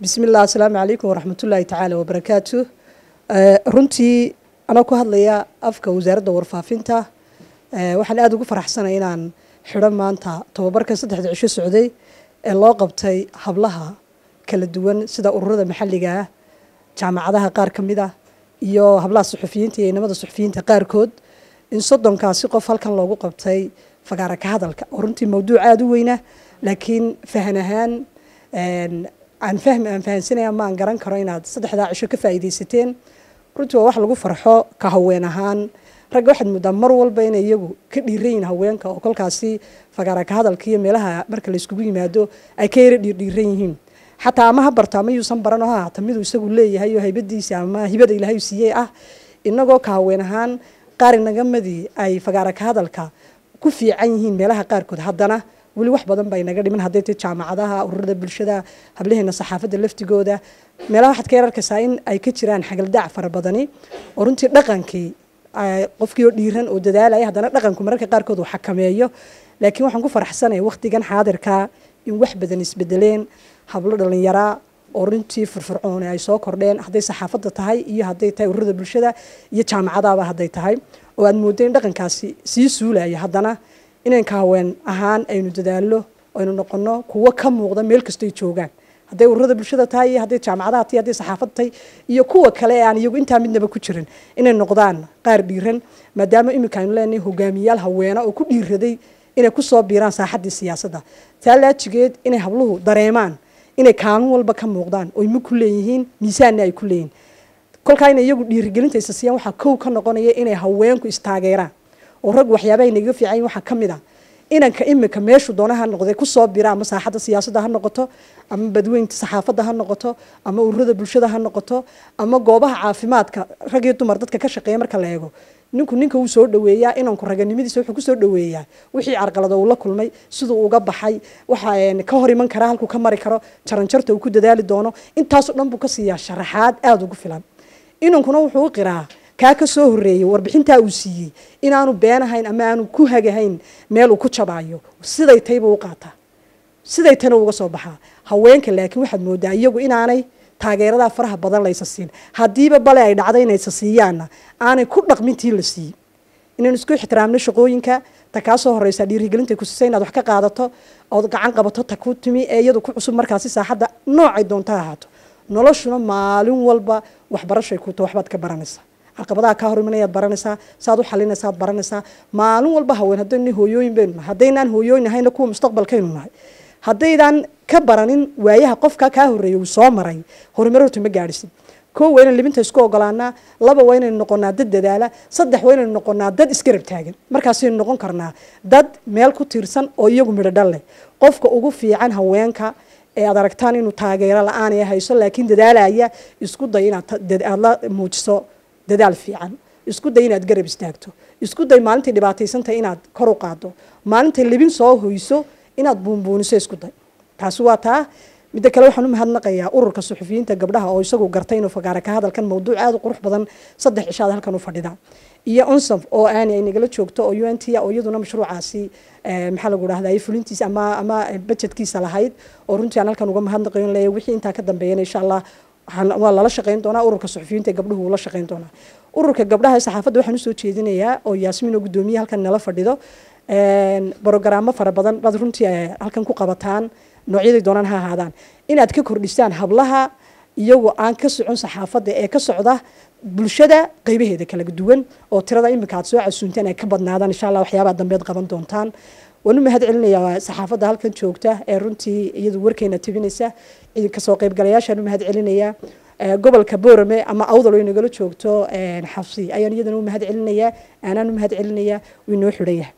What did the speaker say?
بسم الله السلام عليكم ورحمة الله تعالى وبركاته أه رنتي أنا كهاد ليا أفكا وزارة ورفافينتا أه وحن آدو فرح سنة إنان حرم مانتا توبركا صدح دعشو سعودي اللو قبتي حبلها كلا دوان سيدا أرودة محلقة جامعادها قار كميدا iyo hablaha suxufiyiinta iyo inamada suxufiyiinta qaarkood in soddonkaasi qof halkan loogu qabtay fagaara ka hadalka oo runtii mawduuc aada u weyna laakiin fahan ahaan aan fahm aan fahansanaya maan garan karo inaad saddexdaa cisho ka faa'iidaysateen runti waa wax lagu farxo ka haween ahaan ragga waxaad moodaa mar walba inay iyagu ka dhiiranyihin haweenka oo kolkaasi fagaara ka hadalka iyo meelaha marka layskugu yimaado ay ka yara dhiirdhiiran yihiin xataa ama ha barto ama baran oo haata miduu isagu leeyahay oo haybadiisa ama hibada ilaahay siiyey ah inagoo ka haween ahaan qaar inaga ay fagaara ka hadalka ku fiican yihiin meelaha qaarkood haddana weli wax badan baa inaga dhiman hadday tahay jaamacadaha ururada bulshada hablaheena saxaafadda laftigooda meelaha waxaad ka yararkaysaa in ay ka jiraan xagaldaac fara badani oo runtii dhaqankii qofkii oo dhiiran oo dadaalaya haddana dhaqanku mararka qaarkood uu xakameeyo laakiin waxaan ku faraxsanaya wakhtigan xaadirkaa in wax badan isbedeleen hablo dhalinyaraa oo runtii furfurcoon ay soo kordheen hadday saxaafadda tahay iyo hadday tahay ururada bulshada iyo jaamacadaaba hadday tahay oo aad moodda dhaqankaasi sii suulaya haddana inanka haween ahaan aynu dadaallo aynu noqono kuwo ka muuqda meel kastay joogaan hadday ururada bulshada tahay iyo jaamacadaha tahay hadday saxaafad tahay iyo kuwa kale ee aan iyagu intaa midnaba ku jirin inay noqdaan qaar dhiiran maadaama iminka aynu leenahay hogaamiyayaal haweena oo ku dhiiraday inay ku soo biiraan saaxaddii siyaasadda taa laajigeed inay habluhu dareemaan inay kaalin walba ka muuqdaan oo ima ku leeyihiin miisaanna ay ku leeyihiin kolkaa ina iyagu dhiirigelinta isasiiyaan waxaa kow ka noqonaya inay haweenku istaageeraan oo rag waxyaabaha inaga fiican waxaa ka mid ah inanka iminka meeshu doona ha noqdee kusoo bira ama saaxadda siyaasadda ha noqoto ama badweynta saxaafadda ha noqoto ama ururada bulshada ha noqoto ama goobaha caafimaadka rag iyo dumar dadka ka shaqeeya marka la eego ninku ninka wuu soo dhaweeyaa inanku raganimadiisa wuxuu kusoo dhaweeyaa wixii carqalado uu la kulmay siduu uga baxay waxa ka hor iman karaa halkuu ka mari karo jaranjarta uu ku dadaali doono intaasoo dhan buu ka siiyaa sharaxaad aada ugu filan inankuna wuxuu u qiraa kaa ka soo horeeyey warbixintaa uu siiyey inaanu beenahayn ama aanu ku hagahayn meel uu ku jabaayo siday taybuu u qaataa siday tana uga soo baxaa haweenka laakiin waxaad moodaa iyagu inaanay taageeradaa faraha badan laysa siin haddiiba bale ay dhacday inaysa siiyaanna aanay ku dhaqmintii la siiyey inaynu isku ixtiraamno shaqooyinka ta kaa dhiirigelinta kusisa inaad wax ka qaadato ood gacan qabato ta ku timi ee iyadu ku cusub markaasi saaxadda noocay doonta ahaato noloshuna maalin walba waxbarashay kuuta waxbaad ka baranaysaa caqabadaha kaa hor baranaysaa saaad u xalinaysaad baranaysaa maalin walba haween haddayna hooyooyin baynu nahay haddaynaan hooyooyin nahayna kuwa mustaqbalkaynu nahay haddaydan ka baranin waayaha qofka kaa horreeyay uu soo maray horumar ma gaadhisid koo waa libinta isku ogolaanaa laba waa noqonaa dad dadaala saddex waa noqonaa dad isgarab taagan markaasaynu noqon karnaa dad meel ku tiirsan oo iyagu midho leh qofka ugu fiican haweenka ee aad aragtaan inuu taageero la-aanaya hayso laakiin dadaalaya isku day inaad muujiso dadaal fiican isku day inaad garab istaagto isku day maalintii dhibaataysantah inaad kor u qaado maalintai libin soo hoyso inaad buunbuuniso isku day taasi waa taa midda kale waxaan u mahadnaqayaa ururka suxufiyiinta gabdhaha oo isagu gartay inuu fagaara ka hadalkan mawduuc aada u qurux badan saddex cishaad halkan u fadhida iyo onsaf oo aani ay nagala joogto oo unt oo iyaduna mashruucaasi eh, maxaa lagu dhahday fulintiisa ama ama eh, bajetkiisa lahayd oo runtii aan halkan uga mahadnaqayo leeyahay wixii intaa ka dambeeyana insha allah waa lala shaqeyn doonaa ururka suxufiyiinta ee gabdhuhu wuu la shaqeyn doonaa ururka gabdhaha saxaafadda waxaan usoo jeedinayaa oo yaasmiin oo guddoomiye halkan nala fadhido brogaraamo fara badan baad runtii eh, halkan ku qabataan noocyaday doonaan ha ahaadaan inaad ka kordhisaan hablaha iyagoo aan ka socon saxaafadda ee ka socda bulshada qeybaheeda kala duwan oo tirada iminka aad soo casuunteen ay ka badnaadaan insha allah waxyaabaa dambeed qaban doontaan waanu mahad celinayaa saxaafadda halkan joogta ee runtii iyadu warkeena tebinaysa kasoo qaybgalayaashaanu mahad celinayaa gobolka boorame ama awdal ay nagala joogto xabsi ayaan iyadana u mahad celinayaa aanaan u mahad celinayaa wiinoo xidhan yahay